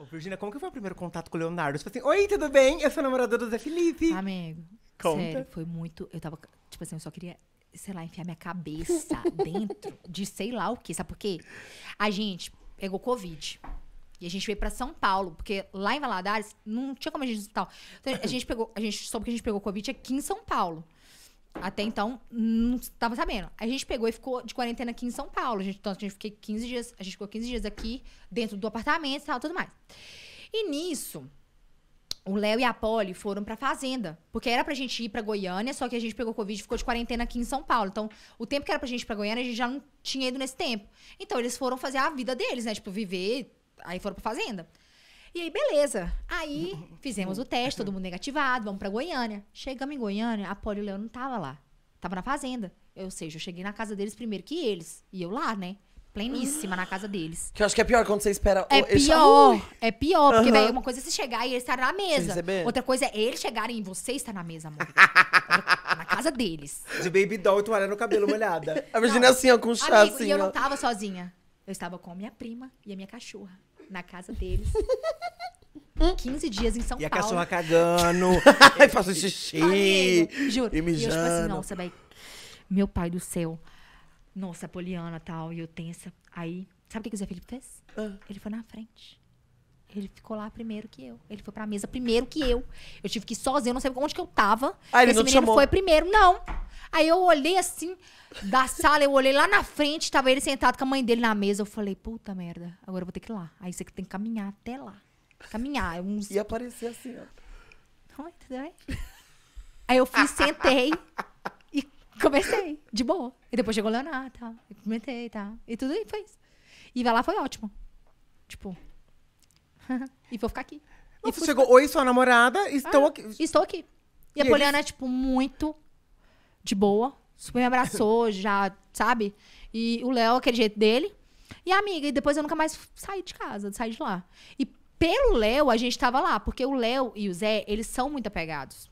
Ô, Virginia, como que foi o primeiro contato com o Leonardo? Você tipo falou assim, oi, tudo bem? Eu sou namorada do Zé Felipe. Amigo, Conta. sério, foi muito... Eu tava, tipo assim, eu só queria, sei lá, enfiar minha cabeça dentro de sei lá o quê. Sabe por quê? A gente pegou Covid. E a gente veio pra São Paulo, porque lá em Valadares não tinha como a gente Tal. Então, a gente pegou, a gente soube que a gente pegou Covid aqui em São Paulo. Até então, não estava sabendo. A gente pegou e ficou de quarentena aqui em São Paulo. A gente, então, a gente, fiquei 15 dias, a gente ficou 15 dias aqui, dentro do apartamento e tal, tudo mais. E nisso, o Léo e a Polly foram pra fazenda. Porque era pra gente ir pra Goiânia, só que a gente pegou Covid e ficou de quarentena aqui em São Paulo. Então, o tempo que era pra gente ir pra Goiânia, a gente já não tinha ido nesse tempo. Então, eles foram fazer a vida deles, né? Tipo, viver. Aí foram pra fazenda. E aí, beleza. Aí fizemos o teste, todo mundo negativado, vamos pra Goiânia. Chegamos em Goiânia, a Poli e o Léo não tava lá. Tava na fazenda. Ou seja, eu cheguei na casa deles primeiro que eles. E eu lá, né? pleníssima na casa deles. Que eu acho que é pior quando você espera... É pior, Ui. é pior. Porque, uhum. uma coisa é você chegar e eles estarem na mesa. Outra coisa é eles chegarem e você estar na mesa, amor. na casa deles. De baby doll e toalha no cabelo molhada. Imagina assim, ó, com um chá Amigo, assim, E ó. eu não tava sozinha. Eu estava com a minha prima e a minha cachorra na casa deles. 15 dias em São Paulo. E a Paulo. cachorra cagando, e fazendo xixi. Amigo, juro. E mijando. E eu, tipo assim, nossa, vai. Meu pai do céu. Nossa, Poliana e tal. E eu tensa. Aí, sabe o que o Zé Felipe fez? Ah. Ele foi na frente. Ele ficou lá primeiro que eu. Ele foi pra mesa primeiro que eu. Eu tive que ir sozinho, não sei onde que eu tava. Ah, ele Esse não menino chamou. foi primeiro, não. Aí eu olhei assim, da sala, eu olhei lá na frente, tava ele sentado com a mãe dele na mesa. Eu falei, puta merda, agora eu vou ter que ir lá. Aí você tem que caminhar até lá. Caminhar. É uns... E aparecer assim, ó. Oi, tudo bem? Aí eu fui, sentei e comecei, de boa. E depois chegou o Leonardo, tá? Eu comentei, tá? E tudo aí foi isso. E vai lá, foi ótimo. Tipo, e vou ficar aqui. Não, você chegou, oi, sua namorada, estou ah, aqui. Estou aqui. E, e a Poliana eles... é, tipo, muito de boa. Super me abraçou, já, sabe? E o Léo, aquele jeito dele. E a amiga, e depois eu nunca mais saí de casa, saí de lá. E pelo Léo, a gente tava lá, porque o Léo e o Zé, eles são muito apegados.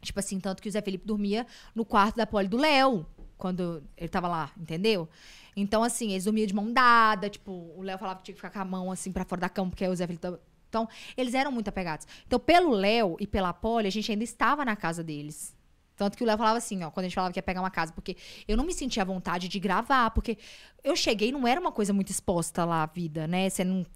Tipo assim, tanto que o Zé Felipe dormia no quarto da Poli do Léo quando ele tava lá, entendeu? Então, assim, eles dormiam de mão dada, tipo, o Léo falava que tinha que ficar com a mão assim pra fora da cama, porque o Zé Felipe. Tá, então, eles eram muito apegados. Então, pelo Léo e pela Polly, a gente ainda estava na casa deles. Tanto que o Léo falava assim, ó, quando a gente falava que ia pegar uma casa, porque eu não me sentia à vontade de gravar, porque eu cheguei, não era uma coisa muito exposta lá a vida, né? Você não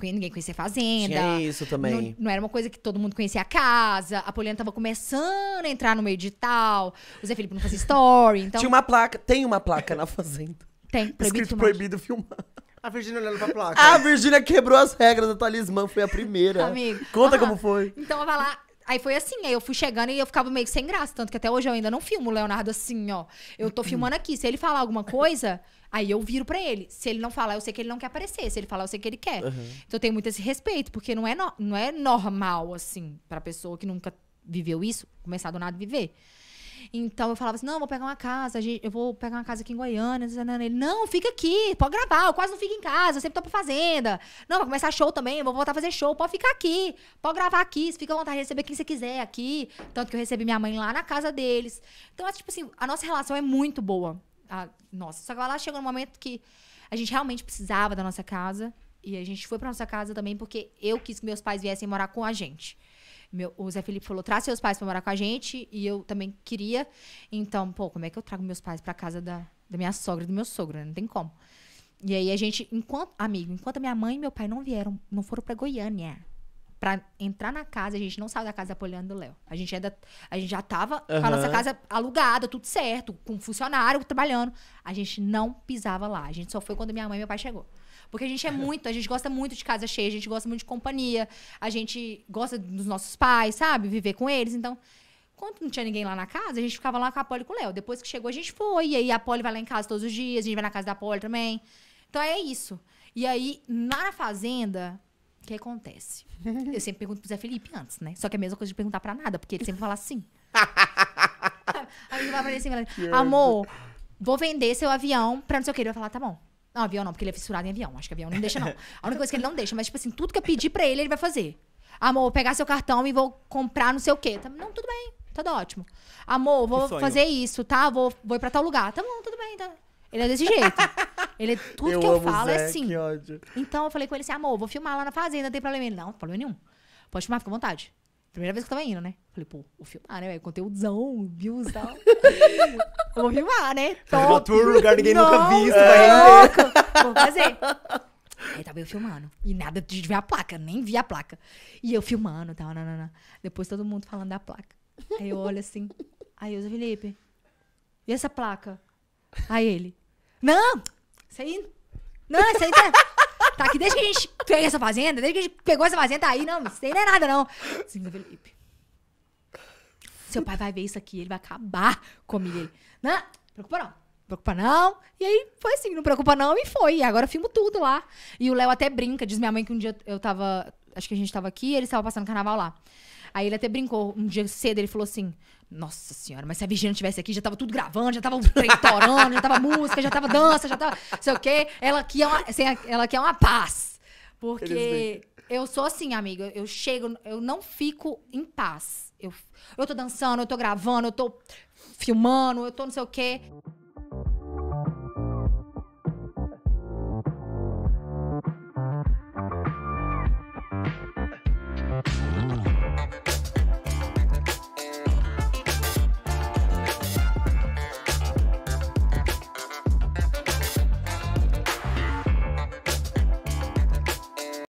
Ninguém conhecia a fazenda. Tinha isso também. Não, não, era uma coisa que todo mundo conhecia a casa. A Poliana tava começando a entrar no meio digital. O Zé Felipe não fazia story. Então... Tinha uma placa. Tem uma placa na fazenda. Tem. Proibido Escrito filmar. proibido filmar. A Virgínia olhando pra placa. A Virgínia quebrou as regras do talismã. Foi a primeira. Amigo. Conta como foi. Então, vai lá. Aí foi assim, aí eu fui chegando e eu ficava meio sem graça. Tanto que até hoje eu ainda não filmo o Leonardo assim, ó. Eu tô filmando aqui. Se ele falar alguma coisa, aí eu viro pra ele. Se ele não falar, eu sei que ele não quer aparecer. Se ele falar, eu sei que ele quer. Uhum. Então eu tenho muito esse respeito, porque não é, no, não é normal, assim, pra pessoa que nunca viveu isso, começar do nada a viver. Então eu falava assim: não, vou pegar uma casa, eu vou pegar uma casa aqui em Goiânia. Ele, não, fica aqui, pode gravar, eu quase não fico em casa, sempre tô pra fazenda. Não, vai começar show também, eu vou voltar a fazer show, pode ficar aqui, pode gravar aqui, fica à vontade de receber quem você quiser aqui. Tanto que eu recebi minha mãe lá na casa deles. Então, é tipo assim, a nossa relação é muito boa. A, nossa, só que lá chegou um momento que a gente realmente precisava da nossa casa. E a gente foi pra nossa casa também porque eu quis que meus pais viessem morar com a gente. Meu, o Zé Felipe falou: traz seus pais para morar com a gente. E eu também queria. Então, pô, como é que eu trago meus pais para casa da, da minha sogra e do meu sogro? Né? Não tem como. E aí a gente, enquanto, amigo, enquanto minha mãe e meu pai não vieram, não foram para Goiânia, para entrar na casa, a gente não saiu da casa apoiando o Léo. A gente ainda. É a gente já tava uhum. com a nossa casa alugada, tudo certo, com funcionário trabalhando. A gente não pisava lá. A gente só foi quando minha mãe e meu pai chegou. Porque a gente é muito, a gente gosta muito de casa cheia, a gente gosta muito de companhia, a gente gosta dos nossos pais, sabe? Viver com eles. Então, quando não tinha ninguém lá na casa, a gente ficava lá com a Poli e com o Léo. Depois que chegou, a gente foi. E aí a Poli vai lá em casa todos os dias, a gente vai na casa da Poli também. Então é isso. E aí, lá na fazenda, que acontece? Eu sempre pergunto pro Zé Felipe antes, né? Só que é a mesma coisa de perguntar pra nada, porque ele sempre fala assim. Aí ele vai assim, assim amor, vou vender seu avião pra não sei o que. Ele vai falar, tá bom. Não, avião não, porque ele é fissurado em avião. Acho que avião não deixa, não. A única coisa que ele não deixa, mas, tipo assim, tudo que eu pedir pra ele, ele vai fazer. Amor, vou pegar seu cartão e vou comprar não sei o que. Tá, não, tudo bem, tá tudo ótimo. Amor, vou fazer isso, tá? Vou, vou ir pra tal lugar. Tá bom, tudo bem, tá? Ele é desse jeito. Ele, tudo eu que eu falo Zé, é sim. Então eu falei com ele assim, amor, vou filmar lá na fazenda, não tem problema. Ele, não, não problema nenhum. Pode filmar, fica à vontade. Primeira vez que eu tava indo, né? Falei, pô, vou filmar, né? Véio? Conteúdozão, views e tal. vou filmar, né? Top. Tour, lugar ninguém não, nunca visto, vai render. Vou fazer. Aí tava eu filmando. E nada de ver a placa, nem vi a placa. E eu filmando, tal, nanana. Depois todo mundo falando da placa. Aí eu olho assim. Aí eu, Felipe, e essa placa? Aí ele, não, aí. Não, isso aí tá. tá aqui desde que a gente pegou essa fazenda, desde que a gente pegou essa fazenda, tá aí, não, isso aí não é nada, não. Assim, Felipe. Seu pai vai ver isso aqui, ele vai acabar comigo. Ele, não, preocupa não preocupa não. E aí foi assim, não preocupa não, e foi. E agora eu filmo tudo lá. E o Léo até brinca, diz minha mãe que um dia eu tava. Acho que a gente tava aqui e eles passando carnaval lá. Aí ele até brincou. Um dia cedo ele falou assim: Nossa senhora, mas se a Virgínia tivesse aqui, já tava tudo gravando, já tava treitorando, já tava música, já tava dança, já tava. sei o quê. Ela quer é uma, assim, ela é uma paz. Porque eu sou assim, amiga. Eu chego, eu não fico em paz. Eu, eu tô dançando, eu tô gravando, eu tô filmando, eu tô não sei o quê.